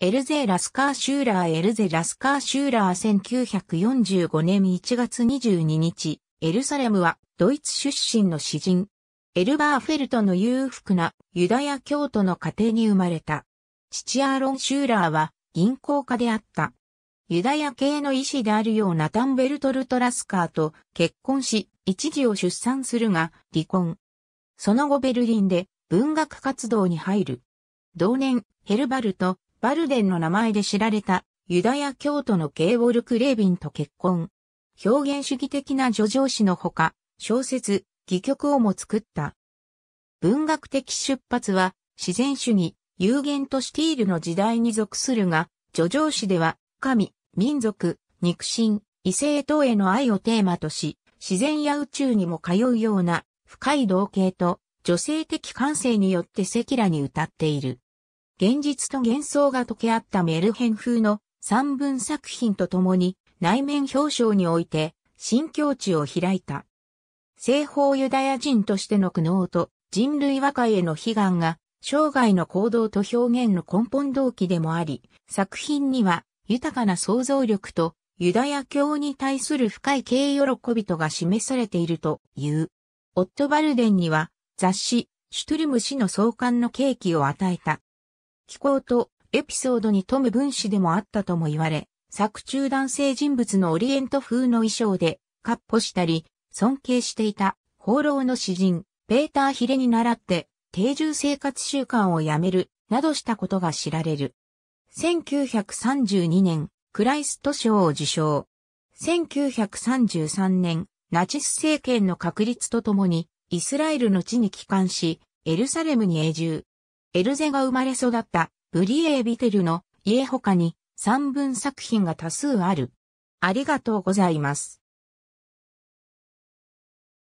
エルゼー・ラスカー・シューラーエルゼ・ラスカー・シューラー1945年1月22日、エルサレムはドイツ出身の詩人、エルバーフェルトの裕福なユダヤ教徒の家庭に生まれた。父アーロン・シューラーは銀行家であった。ユダヤ系の医師であるようなタンベルトルト・ラスカーと結婚し、一時を出産するが離婚。その後ベルリンで文学活動に入る。同年、ヘルバルト、バルデンの名前で知られたユダヤ教徒のケーボル・クレービンと結婚。表現主義的な叙情詩のほか、小説、戯曲をも作った。文学的出発は自然主義、有限とシティールの時代に属するが、叙情詩では神、民族、肉親、異性等への愛をテーマとし、自然や宇宙にも通うような深い同型と女性的感性によって赤裸に歌っている。現実と幻想が溶け合ったメルヘン風の三文作品とともに内面表彰において新境地を開いた。西方ユダヤ人としての苦悩と人類和解への悲願が生涯の行動と表現の根本動機でもあり、作品には豊かな想像力とユダヤ教に対する深い敬意喜びとが示されているという。オットバルデンには雑誌、シュトゥルム氏の創刊の契機を与えた。気候とエピソードに富む分子でもあったとも言われ、作中男性人物のオリエント風の衣装で、カッポしたり、尊敬していた、放浪の詩人、ペーター・ヒレに倣って、定住生活習慣をやめる、などしたことが知られる。1932年、クライスト賞を受賞。1933年、ナチス政権の確立とともに、イスラエルの地に帰還し、エルサレムに永住。エルゼが生まれ育ったブリエー・ビテルの家他に散文作品が多数ある。ありがとうございます。